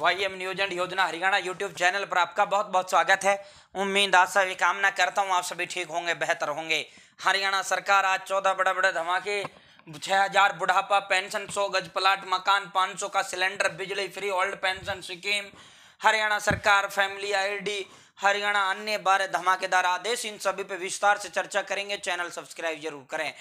Y M news and योजना Haryana YouTube channel पर आपका बहुत बहुत स्वागत है उम्मीद आज सभी कामना करता हूँ आप सभी ठीक होंगे बेहतर होंगे हरियाणा सरकार आज चौदह बड़े बड़े धमाके छः हजार बुढ़ापा पेंशन सौ गज प्लाट मकान पाँच सौ का सिलेंडर बिजली free old pension scheme Haryana सरकार फैमिली आई हरियाणा अन्य बारह धमाकेदार आदेश इन सभी पे विस्तार से चर्चा करेंगे चैनल सब्सक्राइब जरूर करें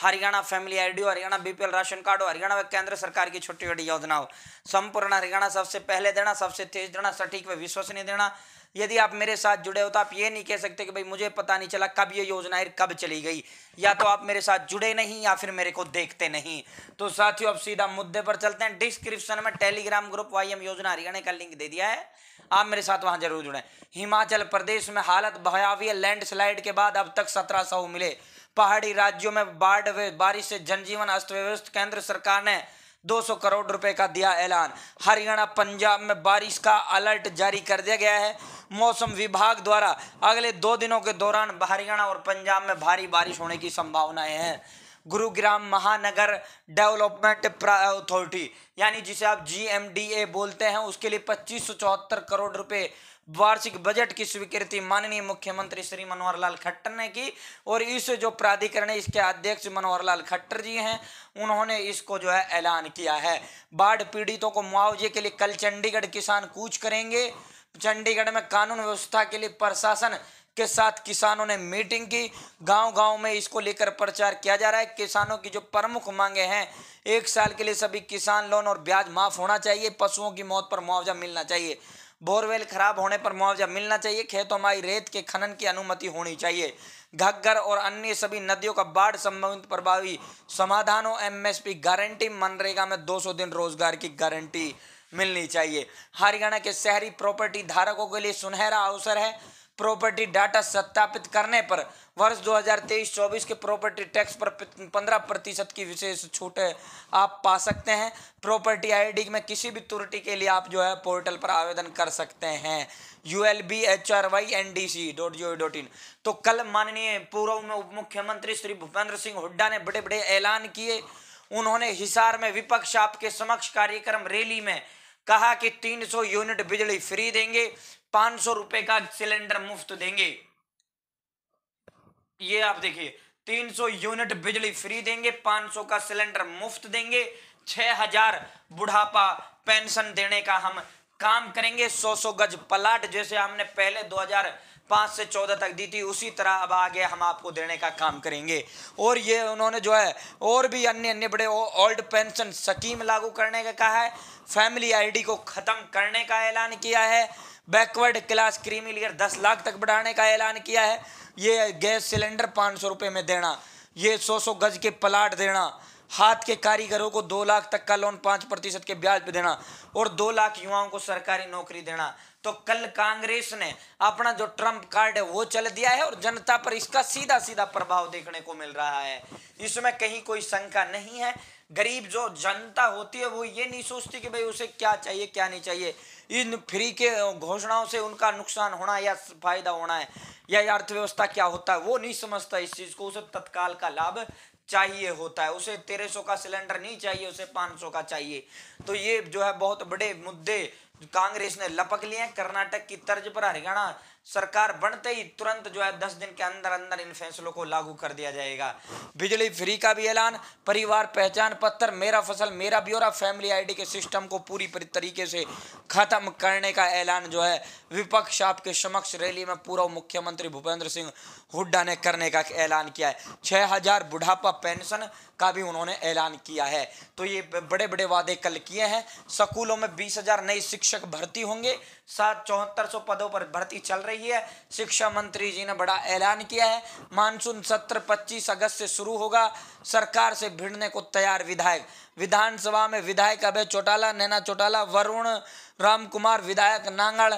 Haryana family ID Haryana BPL ration card Haryana व केंद्र सरकार की छोटी बड़ी योजनाओं संपूर्ण हरियाणा सबसे पहले देना सबसे तेज देना सटीक व विश्वसनीय देना यदि आप मेरे साथ जुड़े हो तो आप ये नहीं कह सकते कि भाई मुझे पता नहीं चला कब ये योजना है कब चली गई या तो आप मेरे साथ जुड़े नहीं या फिर मेरे को देखते नहीं तो साथियों अब सीधा मुद्दे पर चलते हैं डिस्क्रिप्शन में टेलीग्राम ग्रुप वाई योजना हरियाणा का लिंक दे दिया है आप मेरे साथ वहां जरूर जुड़े हिमाचल प्रदेश में हालत भयावी लैंडस्लाइड के बाद अब तक सत्रह सौ मिले पहाड़ी राज्यों में बाढ़ बारिश से जनजीवन अस्त व्यवस्थ केंद्र सरकार ने 200 करोड़ रुपए का दिया ऐलान हरियाणा पंजाब में बारिश का अलर्ट जारी कर दिया गया है मौसम विभाग द्वारा अगले दो दिनों के दौरान हरियाणा और पंजाब में भारी बारिश होने की संभावनाएं हैं गुरुग्राम महानगर डेवलपमेंट अथॉरिटी यानी जिसे आप जीएमडीए बोलते हैं उसके लिए पच्चीस करोड़ रुपए वार्षिक बजट की स्वीकृति माननीय मुख्यमंत्री श्री मनोहर लाल खट्टर ने की और इस जो प्राधिकरण है इसके अध्यक्ष मनोहर लाल खट्टर जी हैं उन्होंने इसको जो है ऐलान किया है बाढ़ पीड़ितों को मुआवजे के लिए कल चंडीगढ़ किसान कूच करेंगे चंडीगढ़ में कानून व्यवस्था के लिए प्रशासन के साथ किसानों ने मीटिंग की गांव-गांव में इसको लेकर प्रचार किया जा रहा है किसानों की जो प्रमुख मांगे हैं एक साल के लिए सभी किसान लोन और ब्याज माफ होना चाहिए पशुओं की मौत पर मुआवजा मिलना चाहिए बोरवेल खराब होने पर मुआवजा मिलना चाहिए खेतों में आई रेत के खनन की अनुमति होनी चाहिए घग्गर और अन्य सभी नदियों का बाढ़ संबंधित प्रभावी समाधान हो एमएसपी गारंटी मनरेगा में 200 दिन रोजगार की गारंटी मिलनी चाहिए हरियाणा के शहरी प्रॉपर्टी धारकों के लिए सुनहरा अवसर है प्रॉपर्टी डाटा सत्यापित करने पर वर्ष 2023-24 के प्रॉपर्टी टैक्स पर 15 प्रतिशत की विशेष छूट आप पा सकते हैं प्रॉपर्टी आईडी में किसी भी त्रुटि के लिए आप जो है पोर्टल पर आवेदन कर सकते हैं U L B H R Y N D C dot G O dot in तो कल माननीय पूर्व में उप मुख्यमंत्री श्री भूपेंद्र सिंह हुड्डा ने बड़े बड़े ऐलान किए उन्होंने हिसार में विपक्ष आपके समक्ष कार्यक्रम रैली में कहा कि 300 यूनिट बिजली फ्री देंगे पांच सौ रुपए का सिलेंडर मुफ्त देंगे ये आप देखिए 300 यूनिट बिजली फ्री देंगे 500 का सिलेंडर मुफ्त देंगे 6000 बुढ़ापा पेंशन देने का हम काम करेंगे 100-100 गज प्लाट जैसे हमने पहले 2005 से 14 तक दी थी उसी तरह अब आगे हम आपको देने का काम करेंगे और ये उन्होंने जो है और भी अन्य अन्य बड़े ओल्ड पेंशन स्कीम लागू करने का कहा है फैमिली आईडी को ख़त्म करने का ऐलान किया है बैकवर्ड क्लास लेयर दस लाख तक बढ़ाने का ऐलान किया है ये गैस सिलेंडर पाँच सौ रुपये में देना ये सौ सौ गज के प्लाट देना हाथ के कारीगरों को दो लाख तक का लोन पाँच प्रतिशत के ब्याज पे देना और दो लाख युवाओं को सरकारी नौकरी देना तो कल कांग्रेस ने अपना जो ट्रंप कार्ड है वो चल दिया है और जनता पर इसका सीधा सीधा प्रभाव देखने को मिल रहा है इसमें कहीं कोई शंका नहीं है गरीब जो जनता होती है वो ये नहीं सोचती कि भाई उसे क्या चाहिए क्या नहीं चाहिए इन फ्री के घोषणाओं से उनका नुकसान होना या फायदा होना है या अर्थव्यवस्था क्या होता है वो नहीं समझता इस चीज़ को उसे तत्काल का लाभ चाहिए होता है उसे तेरह सौ का सिलेंडर नहीं चाहिए उसे पाँच सौ का चाहिए तो ये जो है बहुत बड़े मुद्दे कांग्रेस ने लपक लिए कर्नाटक की तर्ज पर हरियाणा सरकार बनते ही तुरंत जो है दस दिन के अंदर अंदर इन फैसलों को लागू कर दिया जाएगा बिजली फ्री का भी ऐलान परिवार पहचान पत्र मेरा फसल मेरा ब्योरा फैमिली आईडी के सिस्टम को पूरी तरीके से खत्म करने का ऐलान जो है विपक्ष आपके समक्ष रैली में पूर्व मुख्यमंत्री भूपेंद्र सिंह हुड्डा ने करने का ऐलान किया है छः हजार बुढ़ापा पेंशन का भी उन्होंने ऐलान किया है तो ये बड़े बड़े वादे कल किए हैं स्कूलों में बीस हजार नए शिक्षक भर्ती होंगे सात चौहत्तर सौ पदों पर भर्ती चल रही रही है शिक्षा मंत्री जी ने बड़ा ऐलान किया है मानसून सत्र 25 अगस्त से शुरू होगा सरकार से भिड़ने को तैयार विधायक विधानसभा में विधायक अभय चौटाला नैना चौटाला वरुण राम कुमार विधायक नांगड़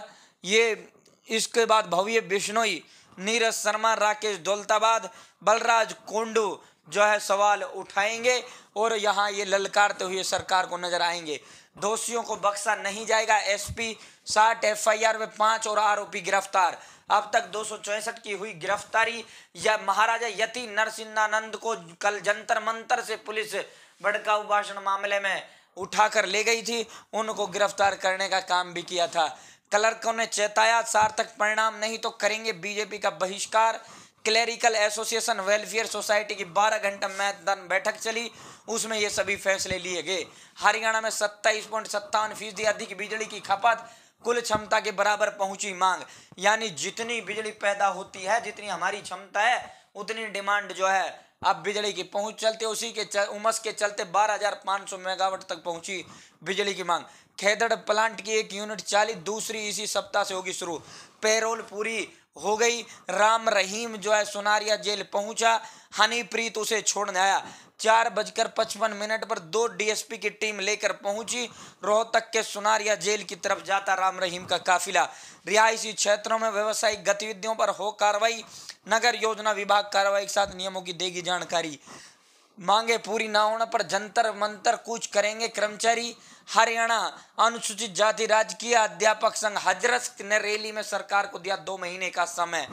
ये इसके बाद भव्य बिश्नोई नीरज शर्मा राकेश दौलताबाद बलराज कोंडू जो है सवाल उठाएंगे और यहाँ ये ललकारते हुए सरकार को नजर आएंगे दोषियों को बख्शा नहीं जाएगा एसपी साठ एफआईआर में पांच और आरोपी गिरफ्तार अब तक दो की हुई गिरफ्तारी या महाराजा यति नरसिंहानंद को कल जंतर मंतर से पुलिस भड़काऊ भाषण मामले में उठाकर ले गई थी उनको गिरफ्तार करने का काम भी किया था क्लर्कों ने चेताया सार्थक परिणाम नहीं तो करेंगे बीजेपी का बहिष्कार क्लरिकल एसोसिएशन वेलफेयर सोसाइटी की 12 घंटा मैदान बैठक चली उसमें ये सभी फैसले लिए गए हरियाणा में सत्ताईस पॉइंट सत्तावन फीसदी अधिक बिजली की खपत कुल क्षमता के बराबर पहुंची मांग यानी जितनी बिजली पैदा होती है जितनी हमारी क्षमता है उतनी डिमांड जो है अब बिजली की पहुंच चलते उसी के चल, उमस के चलते 12,500 मेगावाट तक पहुंची बिजली की मांग खेदड़ प्लांट की एक यूनिट चाली दूसरी इसी सप्ताह से होगी शुरू पेरोल पूरी हो गई राम रहीम जो है सोनारिया जेल पहुंचा हनीप्रीत उसे छोड़ने आया चार बजकर पचपन मिनट पर दो डीएसपी की टीम लेकर पहुंची रोहतक के सुनारिया जेल की तरफ जाता राम रहीम का काफिला रिहायशी क्षेत्रों में व्यवसायिक गतिविधियों पर हो कार्रवाई नगर योजना विभाग कार्रवाई के साथ नियमों की देगी जानकारी मांगे पूरी ना होने पर जंतर मंतर कूच करेंगे कर्मचारी हरियाणा अनुसूचित जाति राजकीय अध्यापक संघ हजरत ने रैली में सरकार को दिया दो महीने का समय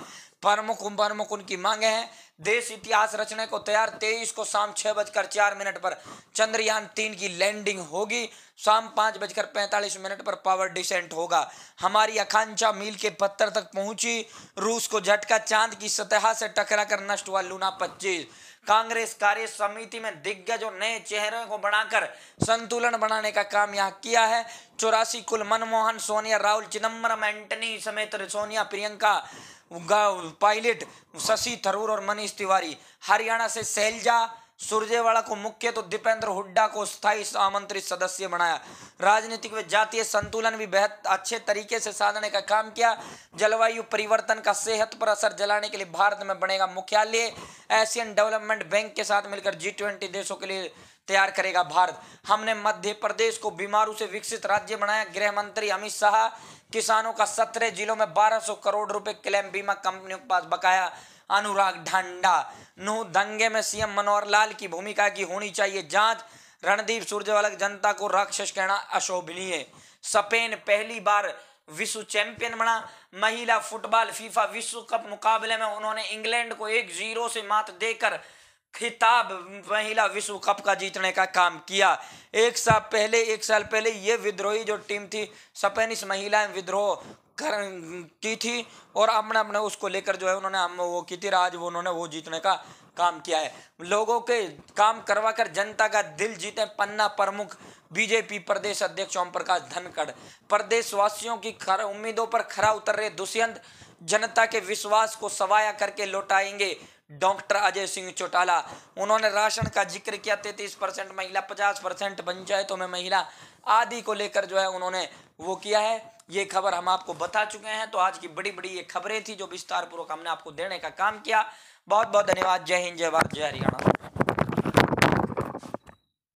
प्रमुख प्रमुख उनकी मांगे हैं देश इतिहास रचने को तैयार तेईस को शाम छह बजकर चार मिनट पर चंद्रयान तीन की लैंडिंग होगी शाम पांच बजकर पैंतालीस मिनट पर पावर डिसेंट होगा हमारी आकांक्षा मील के पत्थर तक पहुंची रूस को झटका चांद की सतह से टकरा कर नष्ट हुआ लूना पच्चीस कांग्रेस कार्य समिति में दिग्गज और नए चेहरे को बढ़ाकर संतुलन बनाने का काम यहाँ किया है चौरासी कुल मनमोहन सोनिया राहुल चिदम्बरम एंटनी समेत सोनिया प्रियंका पायलट शशि थरूर और मनीष तिवारी हरियाणा से सैलजा सुरजेवाड़ा को मुख्य तो दीपेंद्र हुड्डा को स्थायी आमंत्रित सदस्य बनाया राजनीतिक व जातीय संतुलन भी बेहद अच्छे तरीके से साधने का काम किया जलवायु परिवर्तन का सेहत पर असर जलाने के लिए भारत में बनेगा मुख्यालय एशियन डेवलपमेंट बैंक के साथ मिलकर जी ट्वेंटी देशों के लिए तैयार करेगा भारत हमने मध्य प्रदेश को बीमारू से विकसित राज्य बनाया गृह मंत्री अमित शाह किसानों का सत्रह जिलों में 1200 करोड़ रुपए क्लेम बीमा कंपनियों के पास बकाया अनुराग ढांडा नो दंगे में सीएम मनोहर लाल की भूमिका की होनी चाहिए जांच रणदीप सुरजेवाला जनता को राक्षस कहना अशोभनीय स्पेन पहली बार विश्व चैंपियन बना महिला फुटबॉल फीफा विश्व कप मुकाबले में उन्होंने इंग्लैंड को एक जीरो से मात देकर खिताब महिला विश्व कप का जीतने का काम किया एक साल पहले एक साल पहले ये विद्रोही जो टीम थी स्पेनिश महिलाएं विद्रोह कर की थी और अपने अपने उसको लेकर जो है उन्होंने हम वो की थी राज वो उन्होंने वो जीतने का काम किया है लोगों के काम करवा कर जनता का दिल जीते पन्ना प्रमुख बीजेपी प्रदेश अध्यक्ष ओम प्रकाश धनखड़ प्रदेशवासियों की खर उम्मीदों पर खरा उतर रहे दुष्यंत जनता के विश्वास को सवाया करके लौटाएंगे डॉक्टर अजय सिंह चौटाला उन्होंने राशन का जिक्र किया तैतीस परसेंट महिला पचास परसेंट पंचायतों में महिला आदि को लेकर जो है उन्होंने वो किया है ये खबर हम आपको बता चुके हैं तो आज की बड़ी बड़ी ये खबरें थी जो विस्तारपूर्वक हमने आपको देने का काम किया बहुत बहुत धन्यवाद जय हिंद जय भारत जय हरियाणा